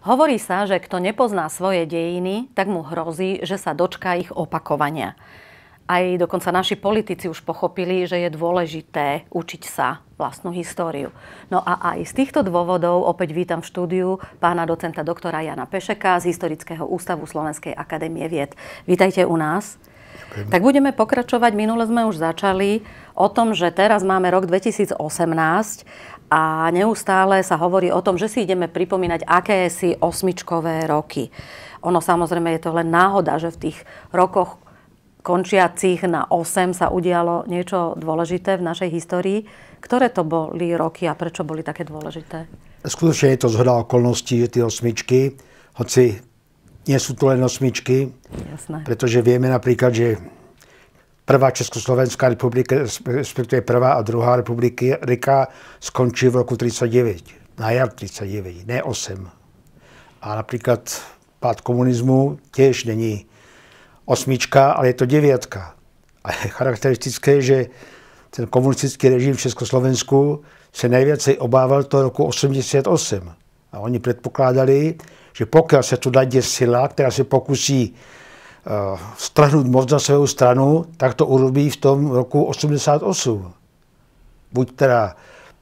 Hovorí sa, že kto nepozná svoje dejiny, tak mu hrozí, že sa dočká ich opakovania. Aj dokonca naši politici už pochopili, že je dôležité učiť sa vlastnú históriu. No a aj z týchto dôvodov opäť vítam v štúdiu pána docenta doktora Jana Pešeka z Historického ústavu Slovenskej akadémie vied. Vítajte u nás. Ďakujem. Tak budeme pokračovať. Minule sme už začali o tom, že teraz máme rok 2018 a neustále sa hovorí o tom, že si ideme pripomínať akési osmičkové roky. Ono samozrejme je to len náhoda, že v tých rokoch končiacich na 8 sa udialo niečo dôležité v našej histórii. Ktoré to boli roky a prečo boli také dôležité? Skutočne je to zhoda okolností, tie osmičky, hoci nie sú to len osmičky, Jasné. pretože vieme napríklad, že prvá Československá republika, respektuje prvá a druhá republika Rika skončí v roku 39, na jar 39, ne 8. A napríklad pád komunizmu tiež není osmička, ale je to deviatka. A je charakteristické, že ten komunistický režim v Československu se nejvíce obával to roku 88 a oni předpokládali, že pokiaľ se tu nájde sila, která se pokusí uh, moc na svou stranu, tak to urobí v tom roku 88. Buď teda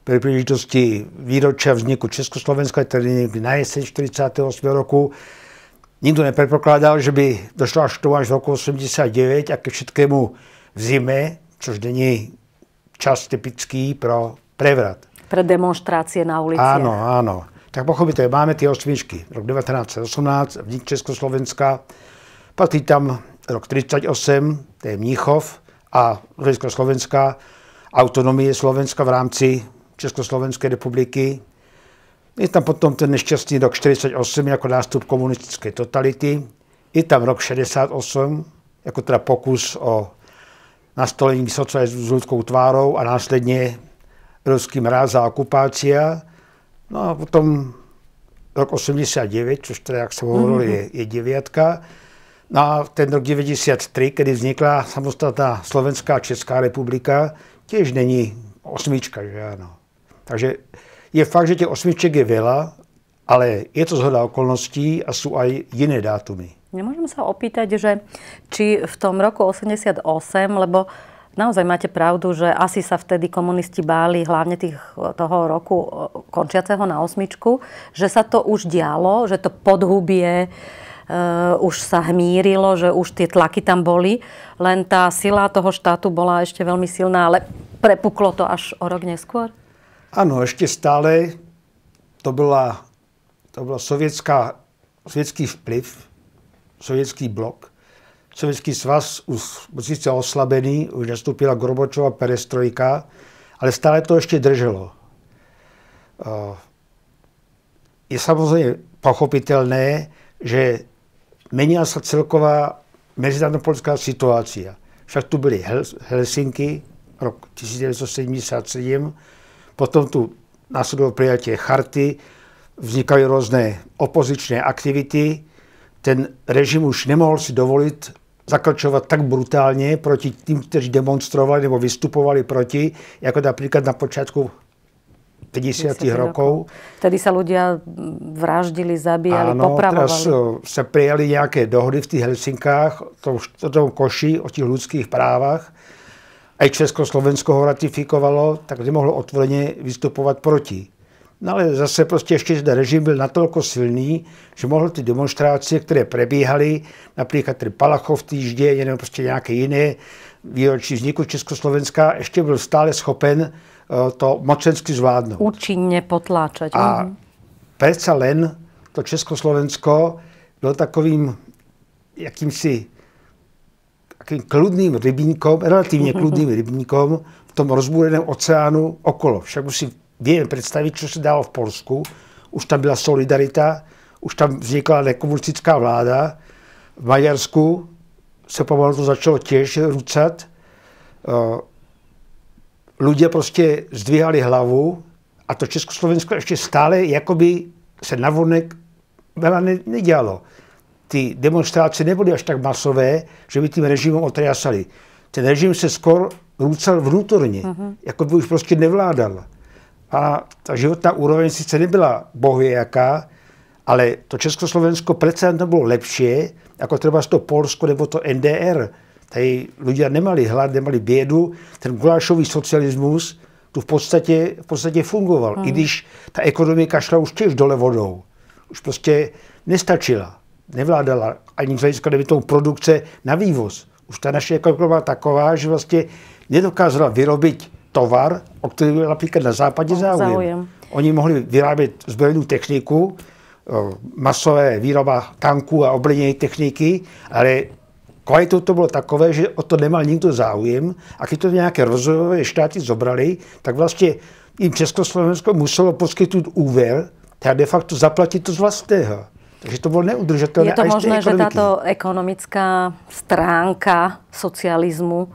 pri príležitosti výročia vzniku Československa, tedy niekde na jeseň 48. roku, Nikto nepredpokladal, že by došlo až k tomu až v roku 89 a ke všetkému v zime, což není čas typický pro prevrat. Pre demonstrácie na ulici. Áno, áno tak pochopíte, máme ty osmičky. Rok 1918, vznik Československa, patrí tam rok 1938, to je Mníchov a Slovenska, autonomie Slovenska v rámci Československej republiky. Je tam potom ten nešťastný rok 1948 jako nástup komunistické totality. Je tam rok 1968, jako teda pokus o nastolení socializmu s ľudskou tvárou a následně ruský mráz a okupácia. No a potom rok 89, čo teda, ak som hovoril, mm-hmm. je, je deviatka. No a ten rok 93, kedy vznikla samostatná Slovenská Česká republika, tiež není osmička, že áno. Takže je fakt, že tie osmiček je veľa, ale je to zhoda okolností a sú aj iné dátumy. Nemôžem sa opýtať, že či v tom roku 88, lebo naozaj máte pravdu, že asi sa vtedy komunisti báli, hlavne tých, toho roku e, končiaceho na osmičku, že sa to už dialo, že to podhubie e, už sa hmírilo, že už tie tlaky tam boli, len tá sila toho štátu bola ešte veľmi silná, ale prepuklo to až o rok neskôr? Áno, ešte stále to bola, to bola sovietská, sovietský vplyv, sovietský blok, Sovietský svaz už síce oslabený, už nastúpila Gorbočová perestrojka, ale stále to ešte drželo. Je samozrejme pochopiteľné, že menia sa celková medzinárodnopolitická situácia. Však tu byly Helsinky, rok 1977, potom tu následovalo prijatie charty, vznikaly rôzne opozičné aktivity. Ten režim už nemohol si dovoliť zakročovat tak brutálně proti tým, kteří demonstrovali nebo vystupovali proti, jako například na počátku 50. 50 rokov. Vtedy sa ľudia vraždili, zabíjali, Áno, teda popravovali. teraz sa prijali nejaké dohody v tých Helsinkách, to v tom koši o tých ľudských právach. Aj Československo ho ratifikovalo, tak nemohlo otvorene vystupovať proti. No ale zase prostě ještě ten režim byl natoliko silný, že mohl ty demonstrácie, které probíhaly, například ten Palachov týždě nebo prostě nějaké jiné výročí vzniku Československa, ještě byl stále schopen eh, to mocensky zvládnout. Účinně potláčať. A mhm. predsa len to Československo bylo takovým jakýmsi takým kludným rybníkom, relativně kludným rybníkom v tom rozbúreném oceánu okolo. Však už si vieme predstaviť, čo sa dalo v Polsku. Už tam byla solidarita, už tam vznikla nekomunistická vláda. V Maďarsku se pomalu to začalo tiež rúcať. Eh, ľudia prostě zdvíhali hlavu a to Československo ještě stále jakoby se navonek veľa nedialo. nedělalo. Ty demonstrácie neboli až tak masové, že by tým režimom otriasali. Ten režim se skoro rúcal vnútorne, uh mhm. -huh. ako by už prostě nevládal. A ta životná úroveň sice nebyla bohvě jaká, ale to Československo přece bylo lepší, jako třeba to Polsko nebo to NDR. Tady lidé nemali hlad, nemali bědu. Ten gulášový socialismus tu v podstatě, v podstatě fungoval, hmm. i když ta ekonomika šla už těž dole vodou. Už prostě nestačila, nevládala ani z hlediska, tomu produkce na vývoz. Už ta naše ekonomika byla taková, že vlastně nedokázala vyrobit tovar, o který byl například na západě záujem. záujem. Oni mohli vyrábět zbrojnou techniku, masové výroba tanků a obrněné techniky, ale kvalitou to bylo takové, že o to nemal nikdo záujem a když to nějaké rozvojové štáty zobrali, tak vlastně jim Československo muselo poskytnout úver, teda de facto zaplatit to z vlastného. Takže to bolo neudržateľné. Je to možné, že táto ekonomická stránka socializmu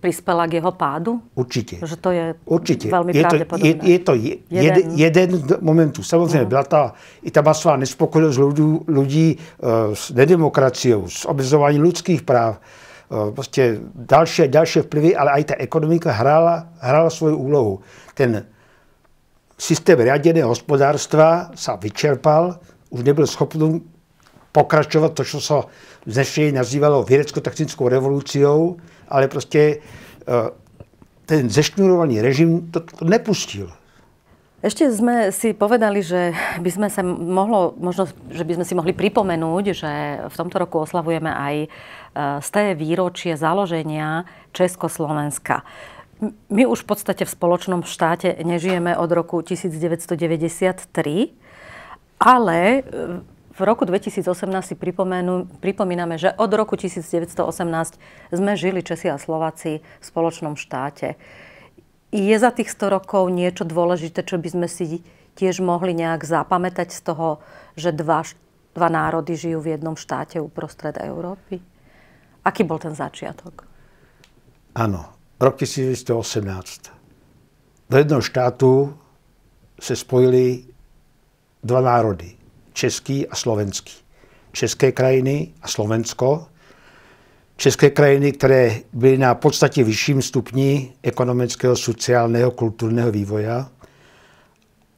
prispela k jeho pádu? Určite. Že to je Určite. veľmi je to, pravdepodobné. Je, je to je, jeden. jeden momentů. Samozřejmě uh-huh. byla ta, i tá masová nespokojnosť ľudí, ľudí uh, eh, s nedemokraciou, s obezovaním ľudských práv, uh, prostě další ďalšie vplyvy, ale aj tá ekonomika hrála, hrála svoju úlohu. Ten systém riadeného hospodárstva sa vyčerpal, už nebyl schopný pokračovat to, co se dnešně nazývalo vědecko-technickou revoluciou, ale prostě eh, ten zešňurovaný režim to, to nepustil. Ešte sme si povedali, že by sme sa mohlo, možno, že by sme si mohli pripomenúť, že v tomto roku oslavujeme aj z eh, té výročie založenia Československa. My už v podstate v spoločnom štáte nežijeme od roku 1993, ale eh, v roku 2018 si pripomíname, že od roku 1918 sme žili Česi a Slováci v spoločnom štáte. Je za tých 100 rokov niečo dôležité, čo by sme si tiež mohli nejak zapamätať z toho, že dva, dva národy žijú v jednom štáte uprostred Európy? Aký bol ten začiatok? Áno, rok 1918. Do jednom štátu sa spojili dva národy český a slovenský. České krajiny a Slovensko. České krajiny, které byly na podstatě vyšším stupni ekonomického, sociálneho, kulturného vývoja.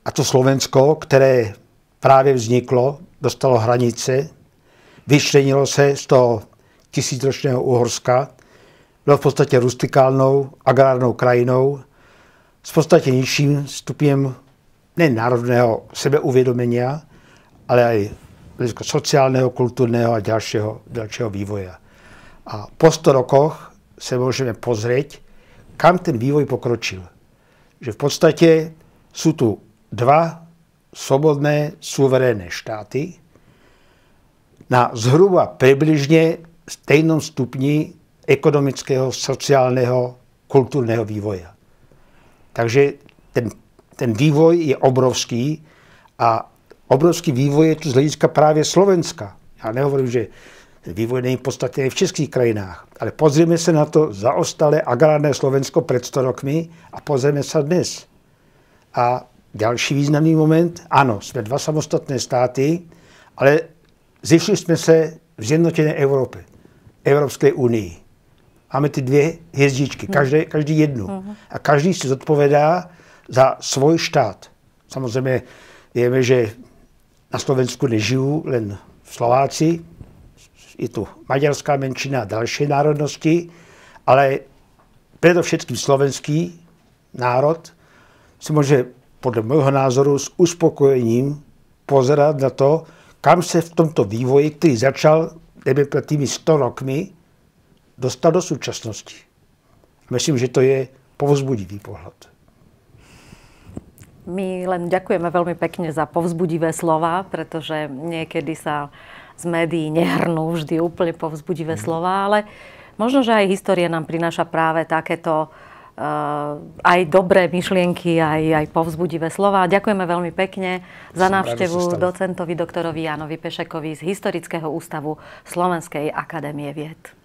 A to Slovensko, které právě vzniklo, dostalo hranice, vyšlenilo se z toho tisícročného Uhorska, bylo v podstatě rustikálnou, agrárnou krajinou, s podstatě nižším stupněm nenárodného sebeuvědomenia, ale aj hľadiska sociálneho, kultúrneho a ďalšieho, ďalšieho vývoja. A po 100 rokoch sa môžeme pozrieť, kam ten vývoj pokročil. Že v podstate sú tu dva slobodné, suverénne štáty na zhruba približne stejnom stupni ekonomického, sociálneho, kultúrneho vývoja. Takže ten, ten vývoj je obrovský a obrovský vývoj je tu z hlediska práve Slovenska. Ja nehovorím, že vývoj není podstatně i v českých krajinách. Ale pozrieme sa na to zaostalé agrárne Slovensko pred 100 rokmi a pozrieme sa dnes. A ďalší významný moment, áno, sme dva samostatné státy, ale zišli sme sa v zjednotené Európe, Európskej unii. Máme ty dvě hvězdičky, mhm. každý, každý jednu. Mhm. A každý si zodpovedá za svoj štát. Samozřejmě vieme, že na Slovensku nežijú len Slováci, je tu maďarská menšina a ďalšie národnosti, ale predovšetkým slovenský národ si môže podľa môjho názoru s uspokojením pozerať na to, kam sa v tomto vývoji, ktorý začal neviem, pred tými 100 rokmi, dostal do súčasnosti. Myslím, že to je povzbudivý pohľad. My len ďakujeme veľmi pekne za povzbudivé slova, pretože niekedy sa z médií nehrnú vždy úplne povzbudivé mm. slova, ale možno, že aj história nám prináša práve takéto uh, aj dobré myšlienky, aj, aj povzbudivé slova. Ďakujeme veľmi pekne za Som návštevu docentovi doktorovi Jánovi Pešekovi z Historického ústavu Slovenskej akadémie vied.